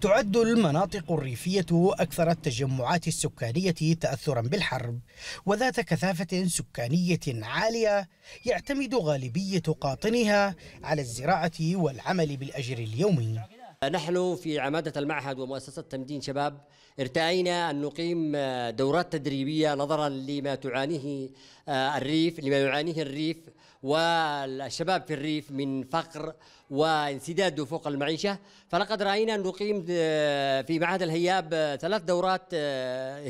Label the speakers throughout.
Speaker 1: تعد المناطق الريفية أكثر التجمعات السكانية تأثرا بالحرب وذات كثافة سكانية عالية يعتمد غالبية قاطنها على الزراعة والعمل بالأجر اليومي
Speaker 2: نحن في عمادة المعهد ومؤسسة تمدين شباب ارتأينا أن نقيم دورات تدريبية نظرا لما تعانيه آه، الريف لما يعانيه الريف والشباب في الريف من فقر وانسداد فوق المعيشة فلقد رأينا أن نقيم آه، في معهد الهياب آه، ثلاث دورات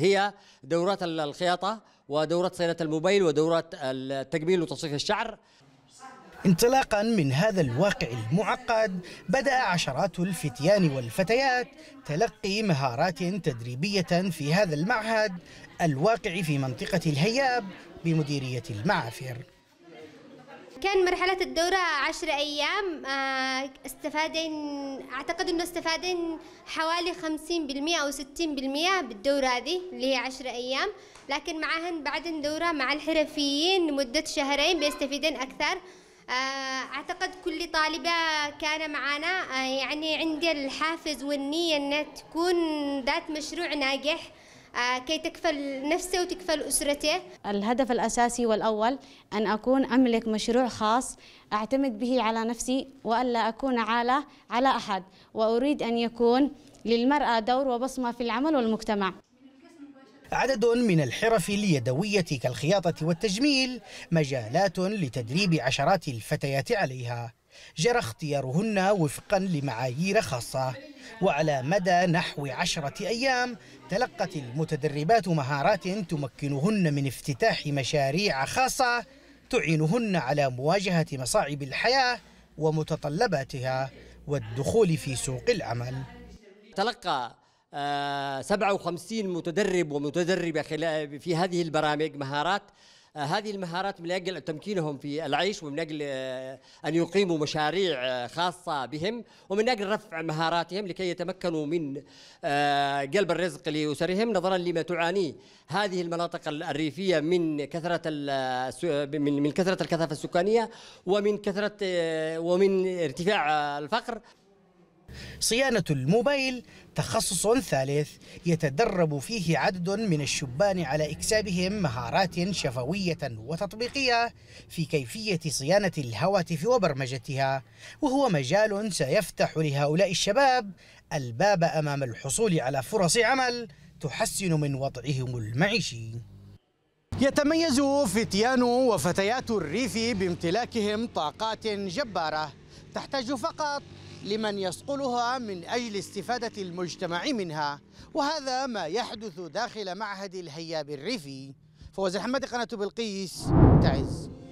Speaker 2: هي دورات الخياطة ودورة صيانة الموبايل ودورة التجميل وتصفيف الشعر
Speaker 1: انطلاقا من هذا الواقع المعقد بدأ عشرات الفتيان والفتيات تلقي مهارات تدريبية في هذا المعهد الواقع في منطقة الهياب بمديرية المعافر
Speaker 3: كان مرحلة الدورة عشر أيام آه، استفادن أعتقد أنه استفادن حوالي 50% أو 60% بالدورة هذه اللي هي عشر أيام لكن معهن بعد دورة مع الحرفيين لمدة شهرين بيستفيدن أكثر آه، أعتقد كل طالبة كان معنا آه، يعني عندي الحافز والنية أن تكون ذات مشروع ناجح آه، كي تكفل نفسه وتكفل أسرته الهدف الأساسي والأول أن أكون أملك مشروع خاص أعتمد به على نفسي وألا أكون عالة على أحد وأريد أن يكون للمرأة دور وبصمة في العمل والمجتمع
Speaker 1: عدد من الحرف اليدوية كالخياطة والتجميل مجالات لتدريب عشرات الفتيات عليها جرى اختيارهن وفقا لمعايير خاصة وعلى مدى نحو عشرة أيام تلقت المتدربات مهارات تمكنهن من افتتاح مشاريع خاصة تعينهن على مواجهة مصاعب الحياة ومتطلباتها والدخول في سوق العمل
Speaker 2: تلقى 57 آه، متدرب ومتدربة في هذه البرامج مهارات آه، هذه المهارات من اجل تمكينهم في العيش ومن اجل آه، ان يقيموا مشاريع خاصه بهم ومن اجل رفع مهاراتهم لكي يتمكنوا من قلب الرزق لاسرهم نظرا لما تعانيه هذه المناطق الريفيه من كثره من كثره الكثافه السكانيه ومن كثره ومن ارتفاع الفقر
Speaker 1: صيانة الموبايل تخصص ثالث يتدرب فيه عدد من الشبان على إكسابهم مهارات شفوية وتطبيقية في كيفية صيانة الهواتف وبرمجتها وهو مجال سيفتح لهؤلاء الشباب الباب أمام الحصول على فرص عمل تحسن من وضعهم المعيشي يتميز فتيان وفتيات الريف بامتلاكهم طاقات جبارة تحتاج فقط لمن يصقلها من أجل استفادة المجتمع منها وهذا ما يحدث داخل معهد الهياب الريفي فوز حمد قناة بلقيس تعز